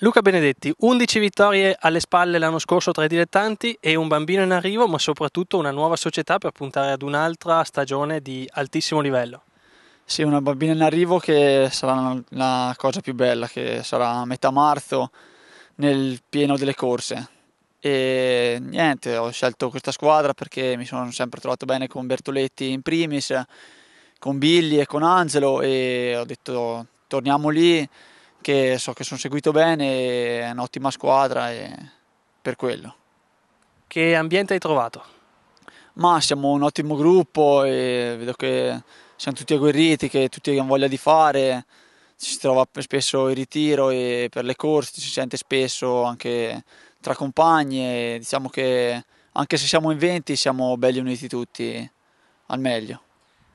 Luca Benedetti, 11 vittorie alle spalle l'anno scorso tra i dilettanti e un bambino in arrivo, ma soprattutto una nuova società per puntare ad un'altra stagione di altissimo livello. Sì, una bambina in arrivo che sarà la cosa più bella, che sarà a metà marzo nel pieno delle corse. E niente, ho scelto questa squadra perché mi sono sempre trovato bene con Bertoletti in primis, con Billy e con Angelo e ho detto torniamo lì che so che sono seguito bene, è un'ottima squadra e per quello. Che ambiente hai trovato? Ma siamo un ottimo gruppo e vedo che siamo tutti agguerriti, che tutti hanno voglia di fare, ci si trova spesso in ritiro e per le corse ci si sente spesso anche tra compagni e diciamo che anche se siamo in 20 siamo belli uniti tutti al meglio.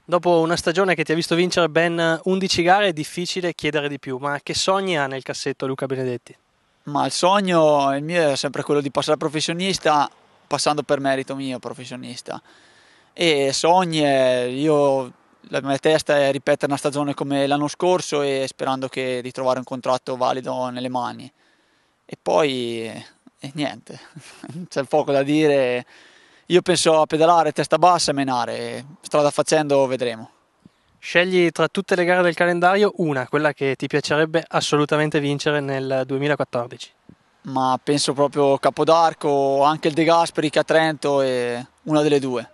Dopo una stagione che ti ha visto vincere ben 11 gare è difficile chiedere di più, ma che sogni ha nel cassetto Luca Benedetti? Ma il sogno, il mio è sempre quello di passare professionista, passando per merito mio professionista. E sogni, eh, io, la mia testa è ripetere una stagione come l'anno scorso e sperando che, di trovare un contratto valido nelle mani. E poi, e eh, niente, c'è poco da dire io penso a pedalare testa bassa e menare, strada facendo vedremo. Scegli tra tutte le gare del calendario una, quella che ti piacerebbe assolutamente vincere nel 2014. Ma penso proprio Capodarco, anche il De Gasperi che a Trento è una delle due.